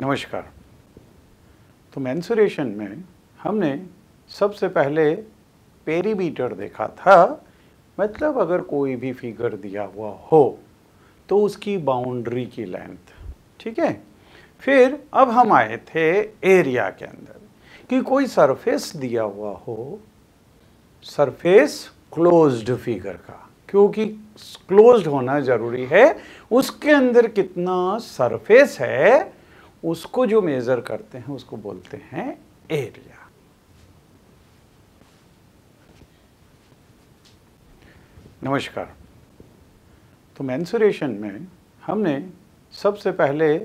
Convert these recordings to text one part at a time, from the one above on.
नमस्कार तो मैंसुरेशन में हमने सबसे पहले पेरीमीटर देखा था मतलब अगर कोई भी फिगर दिया हुआ हो तो उसकी बाउंड्री की लेंथ ठीक है फिर अब हम आए थे एरिया के अंदर कि कोई सरफेस दिया हुआ हो सरफेस क्लोज्ड फिगर का क्योंकि क्लोज्ड होना जरूरी है उसके अंदर कितना सरफेस है उसको जो मेज़र करते हैं उसको बोलते हैं एरिया नमस्कार तो मैंसुरेशन में हमने सबसे पहले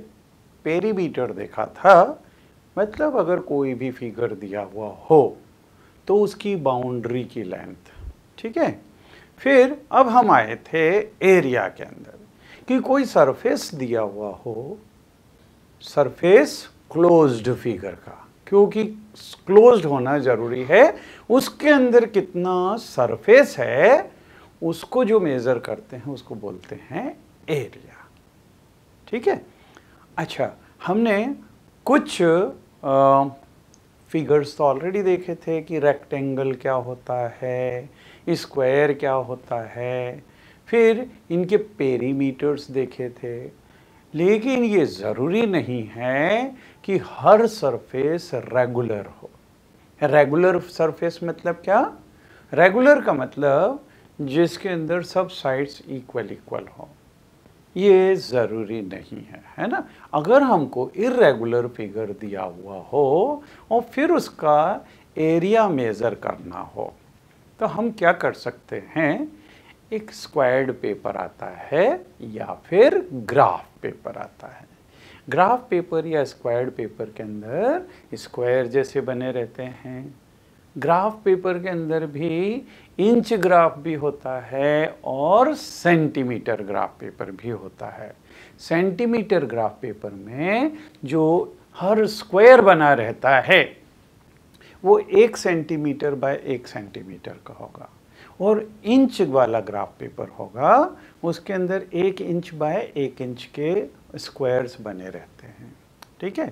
पेरीमीटर देखा था मतलब अगर कोई भी फिगर दिया हुआ हो तो उसकी बाउंड्री की लेंथ ठीक है फिर अब हम आए थे एरिया के अंदर कि कोई सरफेस दिया हुआ हो सरफेस क्लोज्ड फिगर का क्योंकि क्लोज्ड होना ज़रूरी है उसके अंदर कितना सरफेस है उसको जो मेज़र करते हैं उसको बोलते हैं एरिया ठीक है अच्छा हमने कुछ आ, फिगर्स तो ऑलरेडी देखे थे कि रेक्टेंगल क्या होता है स्क्वायर क्या होता है फिर इनके पेरीमीटर्स देखे थे लेकिन ये ज़रूरी नहीं है कि हर सरफेस रेगुलर हो रेगुलर सरफेस मतलब क्या रेगुलर का मतलब जिसके अंदर सब साइड्स इक्वल इक्वल हो ये ज़रूरी नहीं है है ना अगर हमको इरेगुलर फिगर दिया हुआ हो और फिर उसका एरिया मेज़र करना हो तो हम क्या कर सकते हैं एक स्क्वायर्ड पेपर आता है या फिर ग्राफ पेपर आता है ग्राफ पेपर या स्क्वायर्ड पेपर के अंदर स्क्वायर जैसे बने रहते हैं ग्राफ पेपर के अंदर भी इंच ग्राफ भी होता है और सेंटीमीटर ग्राफ पेपर भी होता है सेंटीमीटर ग्राफ पेपर में जो हर स्क्वायर बना रहता है वो एक सेंटीमीटर बाय एक सेंटीमीटर का होगा और इंच वाला ग्राफ पेपर होगा उसके अंदर एक इंच बाय एक इंच के स्क्वायर्स बने रहते हैं ठीक है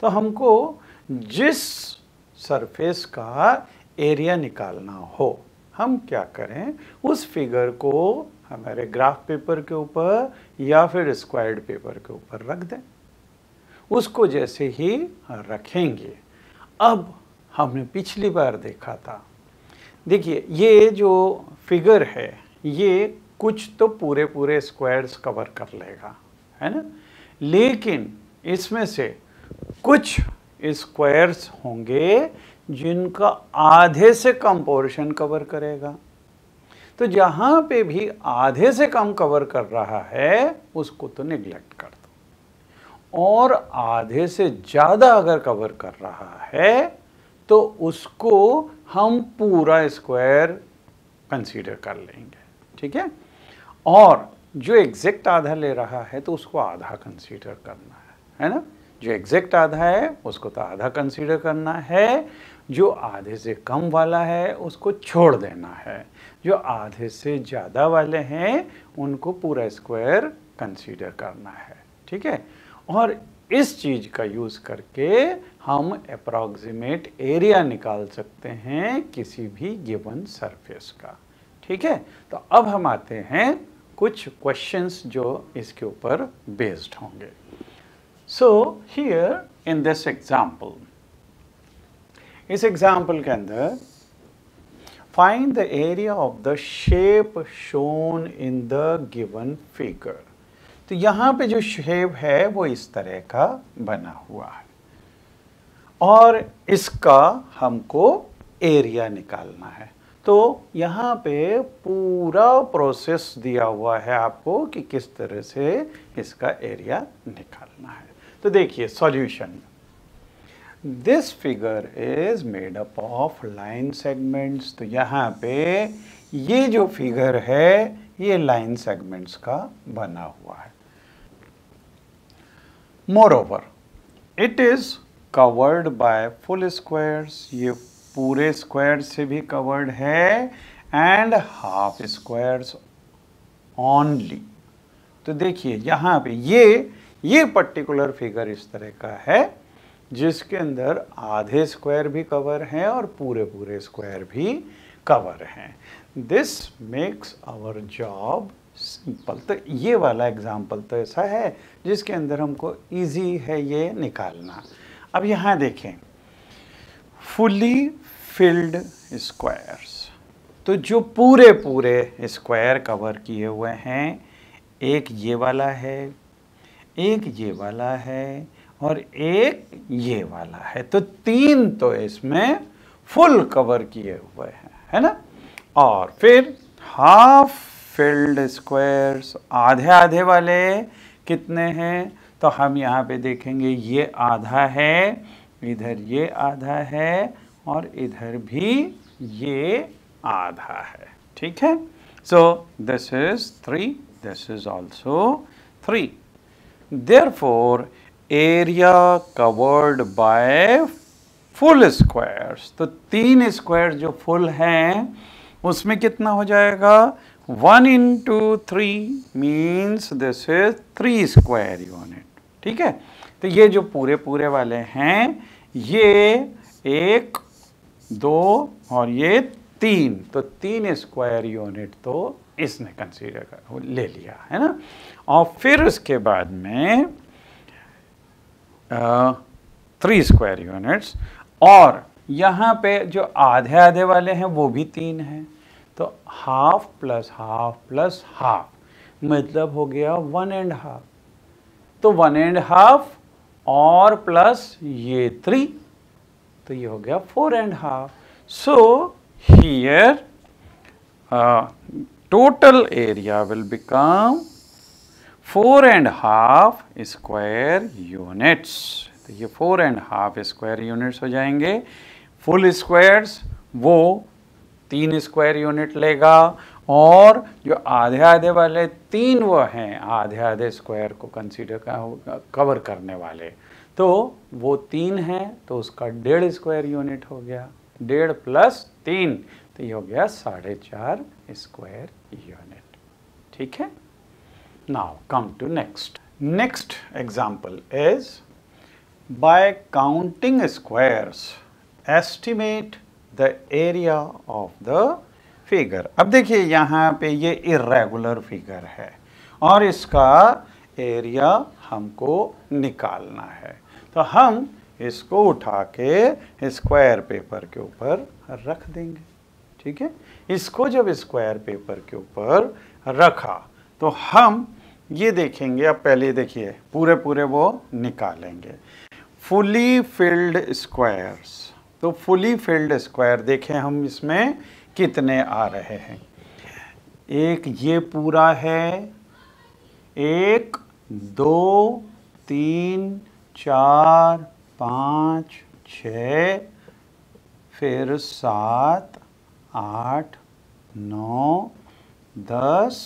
तो हमको जिस सरफेस का एरिया निकालना हो हम क्या करें उस फिगर को हमारे ग्राफ पेपर के ऊपर या फिर स्क्वायर्ड पेपर के ऊपर रख दें उसको जैसे ही रखेंगे अब हमने पिछली बार देखा था देखिए ये जो फिगर है ये कुछ तो पूरे पूरे स्क्वायर्स कवर कर लेगा है ना लेकिन इसमें से कुछ स्क्वायर्स होंगे जिनका आधे से कम पोर्शन कवर करेगा तो जहाँ पे भी आधे से कम कवर कर रहा है उसको तो निग्लेक्ट कर दो और आधे से ज़्यादा अगर कवर कर रहा है तो उसको हम पूरा स्क्वायर कंसीडर कर लेंगे ठीक है और जो एग्जैक्ट आधा ले रहा है तो उसको आधा कंसीडर करना है है ना जो एग्जैक्ट आधा है उसको तो आधा कंसीडर करना है जो आधे से कम वाला है उसको छोड़ देना है जो आधे से ज़्यादा वाले हैं उनको पूरा स्क्वायर कंसीडर करना है ठीक है और इस चीज़ का यूज़ करके हम अप्रॉक्सीमेट एरिया निकाल सकते हैं किसी भी गिवन सरफेस का ठीक है तो अब हम आते हैं कुछ क्वेश्चंस जो इसके ऊपर बेस्ड होंगे so here in this example इस एग्जांपल के अंदर find the area of the shape shown in the given figure तो यहां पे जो शेप है वो इस तरह का बना हुआ है और इसका हमको एरिया निकालना है तो यहां पे पूरा प्रोसेस दिया हुआ है आपको कि किस तरह से इसका एरिया निकालना है तो देखिए solution this figure is made up of line segments तो यहाँ पे ये जो फिगर है ये लाइन सेगमेंट्स का बना हुआ है moreover it is covered by full squares ये पूरे स्क्वायर से भी कवर्ड है एंड हाफ स्क्वायर्स ओनली तो देखिए यहाँ पे ये ये पर्टिकुलर फिगर इस तरह का है जिसके अंदर आधे स्क्वायर भी कवर हैं और पूरे पूरे स्क्वायर भी कवर हैं this makes our job simple तो ये वाला एग्ज़ाम्पल तो ऐसा है जिसके अंदर हमको इजी है ये निकालना अब यहाँ देखें फुली फिल्ड स्क्वायर्स तो जो पूरे पूरे स्क्वायर कवर किए हुए हैं एक ये वाला है एक ये वाला है और एक ये वाला है तो तीन तो इसमें फुल कवर किए हुए हैं है ना और फिर हाफ फील्ड स्क्वायर्स आधे आधे वाले कितने हैं तो हम यहाँ पे देखेंगे ये आधा है इधर ये आधा है और इधर भी ये आधा है ठीक है so this is three this is also three therefore area covered by full squares तो तीन स्क्वायर जो फुल हैं उसमें कितना हो जाएगा one into three means this is three square unit ठीक है तो ये जो पूरे पूरे वाले हैं ये एक दो और ये तीन तो तीन स्क्वायर यूनिट तो इसने कंसीडर कर ले लिया है ना और फिर उसके बाद में थ्री स्क्वायर यूनिट्स और यहाँ पे जो आधे आधे वाले हैं वो भी तीन हैं तो half plus half plus half मतलब हो गया वन एंड हाफ तो वन एंड हाफ और प्लस ये थ्री तो ये हो गया four and half so here total area will become four and half square units तो ये four and half square units हो जाएंगे फुल स्क्वायर्स वो तीन स्क्वायर यूनिट लेगा और जो आधे आधे वाले तीन वो हैं आधे आधे स्क्वायर को कंसीडर कवर करने वाले तो वो तीन हैं तो उसका डेढ़ स्क्वायर यूनिट हो गया डेढ़ प्लस तीन तो ये हो गया साढ़े चार स्क्वायर यूनिट ठीक है now come to next next example is by counting squares estimate the area of the figure अब देखिए यहाँ पे ये इरेगुलर फिगर है और इसका एरिया हमको निकालना है तो हम इसको उठा के स्क्वायर पेपर के ऊपर रख देंगे ठीक है इसको जब स्क्वायर पेपर के ऊपर रखा तो हम ये देखेंगे अब पहले देखिए पूरे पूरे वो निकालेंगे फुली फिल्ड स्क्वायर्स तो फुली फिल्ड स्क्वायर देखें हम इसमें कितने आ रहे हैं एक ये पूरा है एक दो तीन चार पाँच छ फिर सात आठ नौ दस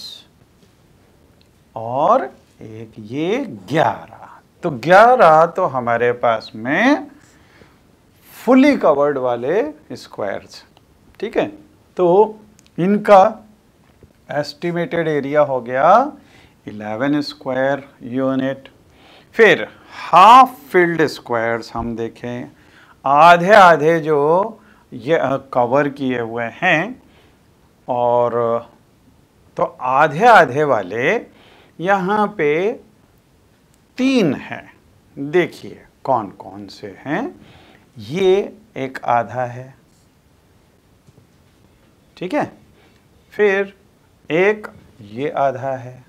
और एक ये ग्यारह तो ग्यारह तो हमारे पास में फुली कवर्ड वाले स्क्वायर्स ठीक है तो इनका एस्टिमेटेड एरिया हो गया 11 स्क्वायर यूनिट फिर हाफ फील्ड स्क्वायर्स हम देखें आधे आधे जो ये कवर किए हुए हैं और तो आधे आधे वाले यहाँ पे तीन हैं देखिए कौन कौन से हैं ये एक आधा है ठीक है फिर एक ये आधा है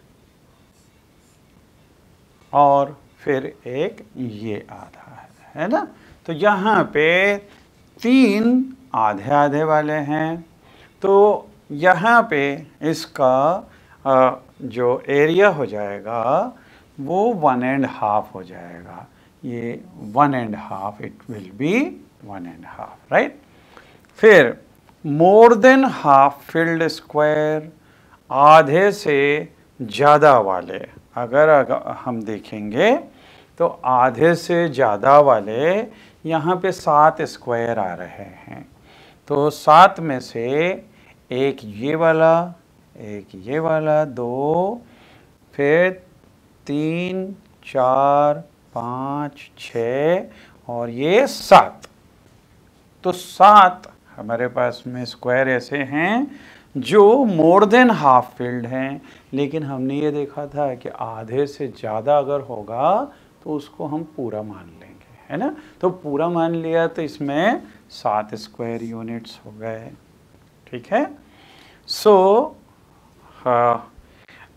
और फिर एक ये आधा है है ना तो यहाँ पे तीन आधे आधे वाले हैं तो यहाँ पे इसका जो एरिया हो जाएगा वो वन एंड हाफ हो जाएगा ये one and half it will be one and half right फिर more than half filled square आधे से ज़्यादा वाले अगर, अगर हम देखेंगे तो आधे से ज़्यादा वाले यहाँ पे सात स्क्वायर आ रहे हैं तो सात में से एक ये वाला एक ये वाला दो फिर तीन चार पाँच छ और ये सात तो सात हमारे पास में स्क्वायर ऐसे हैं जो मोर देन हाफ फील्ड हैं लेकिन हमने ये देखा था कि आधे से ज़्यादा अगर होगा तो उसको हम पूरा मान लेंगे है ना तो पूरा मान लिया तो इसमें सात स्क्वायर यूनिट्स हो गए ठीक है so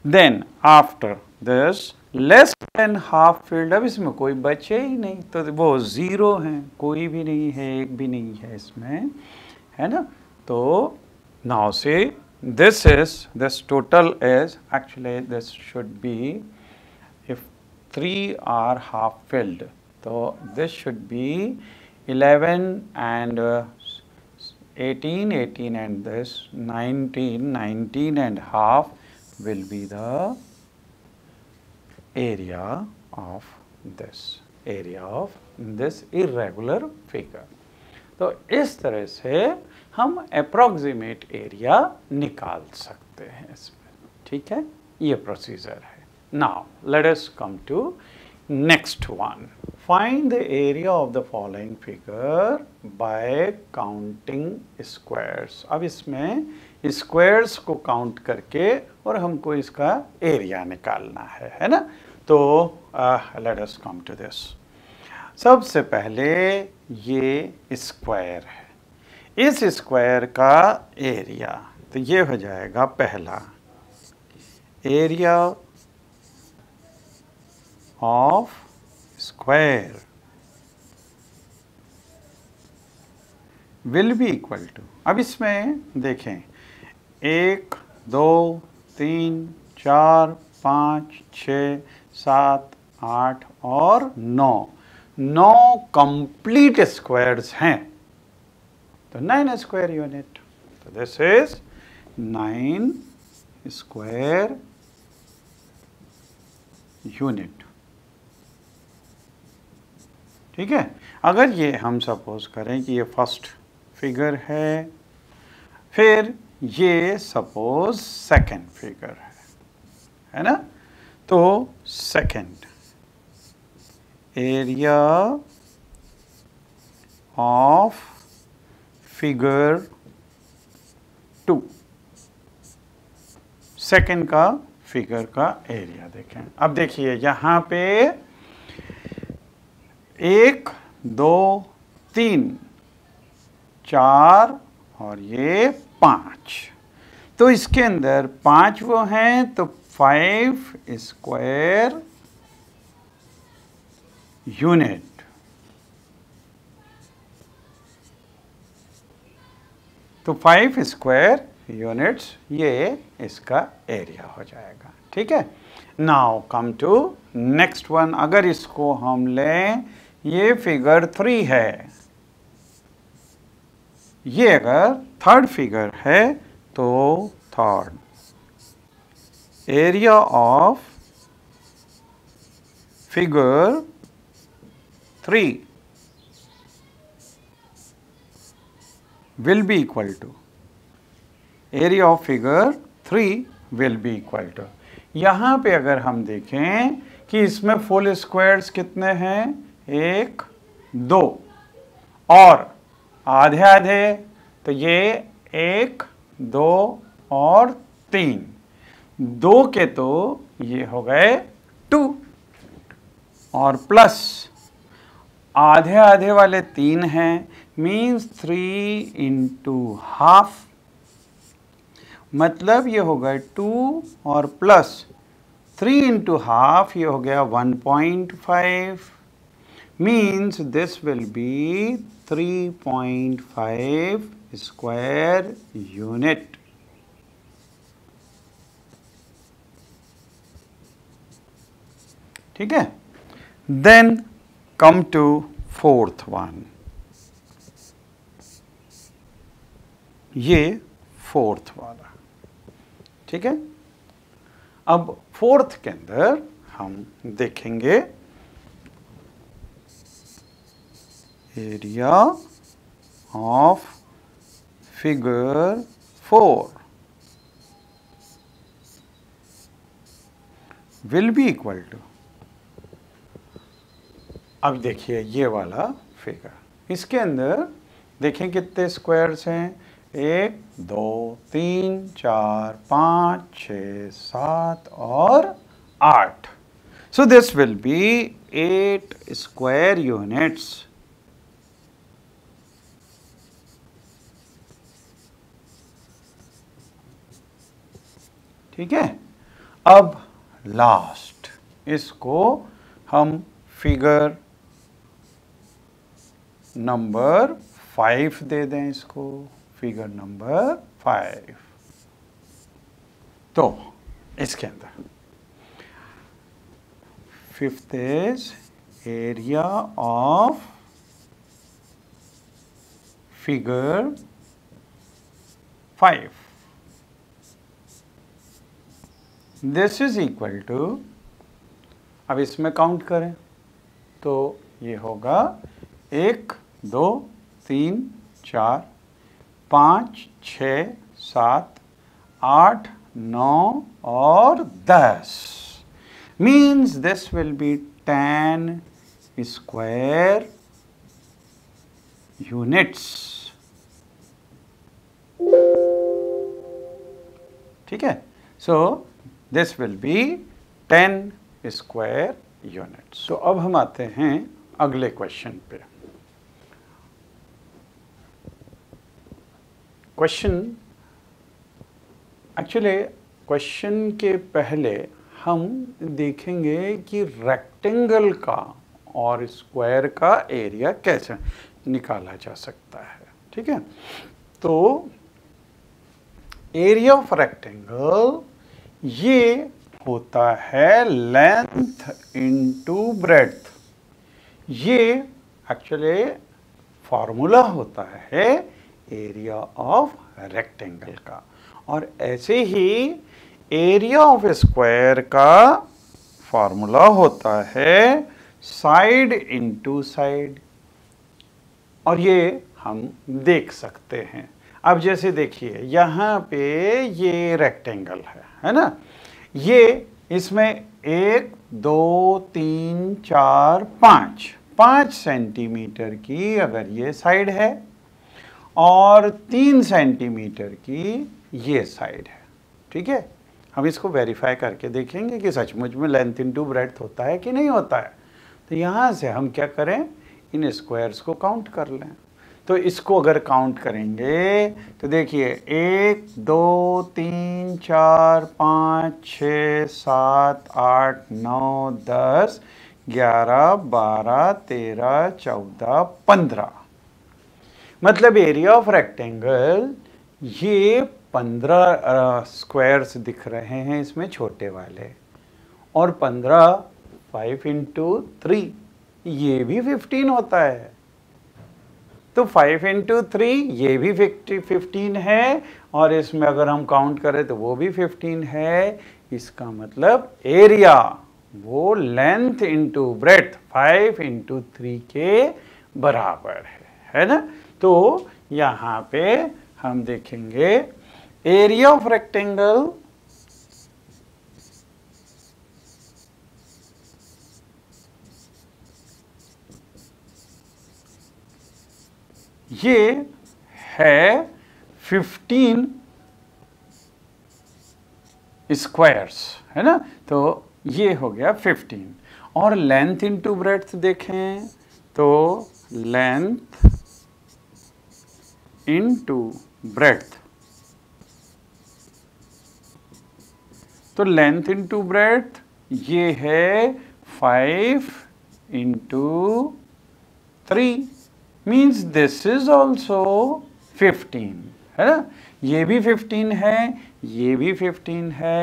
then after this less than half filled अब इसमें कोई बचे ही नहीं तो वो ज़ीरो हैं कोई भी नहीं है एक भी नहीं है इसमें है ना तो नाउ से this is this total is actually this should be if three are half filled तो this should be eleven and eighteen eighteen and this nineteen nineteen and half will be the area of this area of this irregular figure. तो इस तरह से हम approximate area निकाल सकते हैं इसमें ठीक है ये प्रोसीजर है now let us come to next one find the area of the following figure by counting squares अब इसमें स्क्वायर्स को काउंट करके और हमको इसका एरिया निकालना है है ना तो let us come to this सबसे पहले ये स्क्वायर है इस स्क्वायर का एरिया तो ये हो जाएगा पहला area of square will be equal to अब इसमें देखें एक दो तीन चार पाँच छ सात आठ और नौ नौ कंप्लीट स्क्वायर्स हैं तो नाइन स्क्वायर यूनिट तो this is nine square unit ठीक है अगर ये हम सपोज करें कि ये फर्स्ट फिगर है फिर ये सपोज सेकंड फिगर है है ना तो second area of figure two second का फिगर का एरिया देखें अब देखिए यहां पे एक दो तीन चार और ये पाँच तो इसके अंदर पाँच वो हैं तो फाइव स्क्वायर यूनिट तो फाइव स्क्वायर यूनिट्स ये इसका एरिया हो जाएगा ठीक है now come to next one अगर इसको हम लें ये फिगर थ्री है ये अगर थर्ड फिगर है तो third area of figure three will be equal to area of figure three will be equal to यहां पे अगर हम देखें कि इसमें फुल स्क्वायर्स कितने हैं एक दो और आधे आधे तो ये एक दो और तीन दो के तो ये हो गए टू और प्लस आधे आधे वाले तीन हैं मीन्स थ्री इंटू हाफ मतलब ये हो गए टू और प्लस थ्री इंटू हाफ ये हो गया one point five means this will be 3.5 square unit. ठीक है then come to fourth one ये फोर्थ वाला ठीक है अब फोर्थ के अंदर हम देखेंगे area of figure 4 will be equal to अब देखिए ये वाला फिगर इसके अंदर देखें कितने स्क्वायर्स हैं एक दो तीन चार पाँच छ सात और आठ so this will be eight square units ठीक है अब लास्ट इसको हम फिगर नंबर फाइव दे दें इसको फिगर नंबर फाइव तो इसके अंदर fifth is area of figure five this is equal to अब इसमें काउंट करें तो ये होगा एक दो तीन चार पाँच छ सात आठ नौ और दस means this will be ten square units ठीक है so this will be ten square unit तो अब हम आते हैं अगले क्वेश्चन पे क्वेश्चन एक्चुअली क्वेश्चन के पहले हम देखेंगे कि रेक्टेंगल का और स्क्वायर का एरिया कैसे निकाला जा सकता है ठीक है तो एरिया ऑफ रेक्टेंगल ये होता है लेंथ इनटू ब्रेथ ये एक्चुअली फॉर्मूला होता है एरिया ऑफ रेक्टेंगल का और ऐसे ही एरिया ऑफ स्क्वायर का फॉर्मूला होता है साइड इनटू साइड और ये हम देख सकते हैं अब जैसे देखिए यहाँ पे ये रेक्टेंगल है है ना ये इसमें एक दो तीन चार पाँच पाँच सेंटीमीटर की अगर ये साइड है और तीन सेंटीमीटर की ये साइड है ठीक है हम इसको वेरीफाई करके देखेंगे कि सचमुच में लेंथ इन टू ब्रेथ होता है कि नहीं होता है तो यहाँ से हम क्या करें इन स्क्वायर्स को काउंट कर लें तो इसको अगर काउंट करेंगे तो देखिए एक दो तीन चार पाँच छ सात आठ नौ दस ग्यारह बारह तेरह चौदह पंद्रह मतलब एरिया ऑफ रेक्टेंगल ये पंद्रह स्क्वायर्स दिख रहे हैं इसमें छोटे वाले और पंद्रह फाइव इंटू थ्री ये भी फिफ्टीन होता है तो फाइव इंटू थ्री ये भी फिफ्टी फिफ्टीन है और इसमें अगर हम काउंट करें तो वो भी फिफ्टीन है इसका मतलब एरिया वो length into breadth five into three के बराबर है है ना तो यहाँ पे हम देखेंगे एरिया ऑफ रेक्टेंगल ये है फिफ्टीन स्क्वायर्स है ना तो ये हो गया फिफ्टीन और लेंथ इनटू ब्रेथ देखें तो लेंथ इनटू ब्रेथ तो लेंथ इनटू ब्रेथ ये है five into three means this is also fifteen है ना ये भी फिफ्टीन है ये भी फिफ्टीन है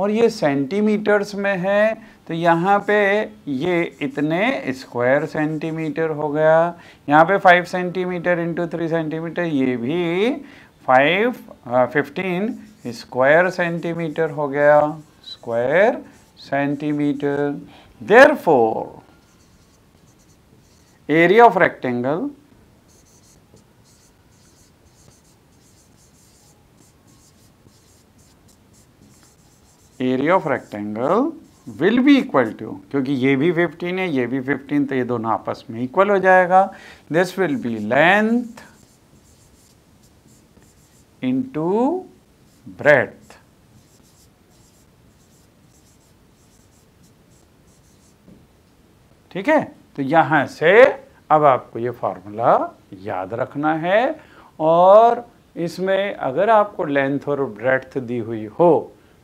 और ये सेंटीमीटर्स में है तो यहाँ पे ये इतने स्क्वायर सेंटीमीटर हो गया यहाँ पे five centimetre into three centimetre ये भी फाइव फिफ्टीन स्क्वायर सेंटीमीटर हो गया square centimetre for area of rectangle area of rectangle will be equal to क्योंकि ये भी 15 है ये भी 15 तो ये दोनों आपस में इक्वल हो जाएगा this will be length into breadth ठीक है तो यहां से अब आपको ये फॉर्मूला याद रखना है और इसमें अगर आपको लेंथ और ब्रेथ दी हुई हो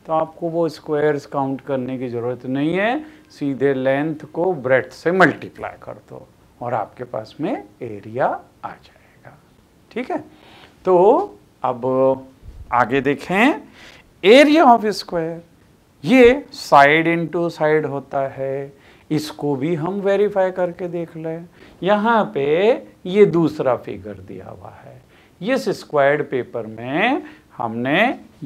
तो आपको वो स्क्वायर्स काउंट करने की ज़रूरत नहीं है सीधे लेंथ को ब्रेथ से मल्टीप्लाई कर दो और आपके पास में एरिया आ जाएगा ठीक है तो अब आगे देखें एरिया ऑफ स्क्वायर ये साइड इनटू साइड होता है इसको भी हम वेरीफाई करके देख लें यहाँ पे ये दूसरा फिगर दिया हुआ है इस स्क्वायर्ड पेपर में हमने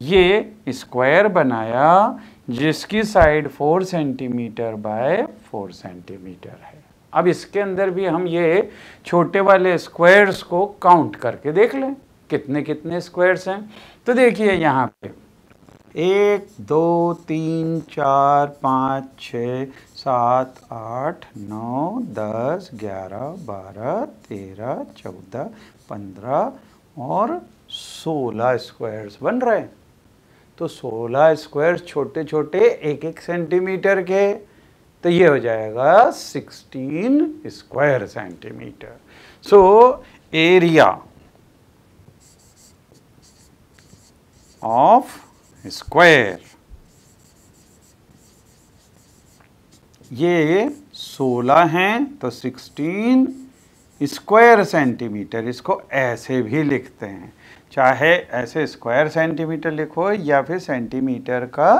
ये स्क्वायर बनाया जिसकी side four centimetre by four centimetre है अब इसके अंदर भी हम ये छोटे वाले स्क्वायर्स को काउंट करके देख लें कितने कितने स्क्वायर्स हैं तो देखिए यहाँ पे एक दो तीन चार पाँच छ सात आठ नौ दस ग्यारह बारह तेरह चौदह पंद्रह और सोलह स्क्वायर्स बन रहे हैं तो 16 स्क्वायर छोटे छोटे एक एक सेंटीमीटर के तो ये हो जाएगा 16 square centimetre so area of square ये 16 हैं तो 16 स्क्वायर सेंटीमीटर इसको ऐसे भी लिखते हैं चाहे ऐसे स्क्वायर सेंटीमीटर लिखो या फिर सेंटीमीटर का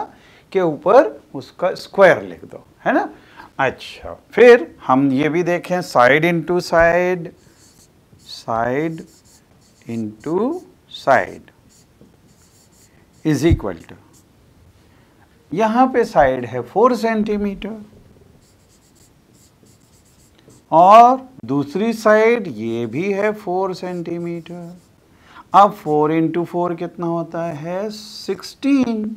के ऊपर उसका स्क्वायर लिख दो है ना अच्छा फिर हम ये भी देखें side into side side into side is equal to यहां पे साइड है फोर सेंटीमीटर और दूसरी साइड ये भी है फोर सेंटीमीटर अब फोर इंटू फोर कितना होता है सिक्सटीन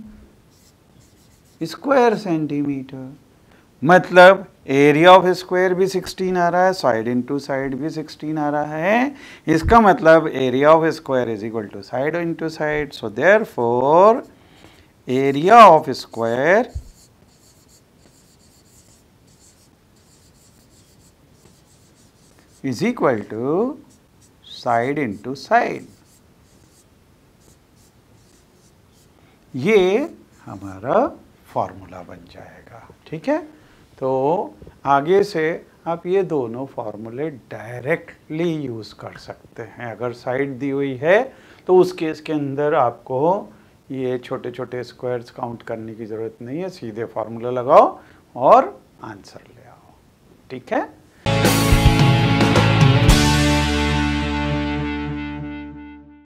स्क्वायर सेंटीमीटर मतलब एरिया ऑफ स्क्वायर भी 16 आ रहा है साइड इंटू साइड भी 16 आ रहा है इसका मतलब area of square is equal to side into side so therefore area of square is equal to side into side ये हमारा फॉर्मूला बन जाएगा ठीक है तो आगे से आप ये दोनों फार्मूले डायरेक्टली यूज़ कर सकते हैं अगर साइड दी हुई है तो उस केस के अंदर आपको ये छोटे छोटे स्क्वायर्स काउंट करने की ज़रूरत नहीं है सीधे फार्मूला लगाओ और आंसर ले आओ ठीक है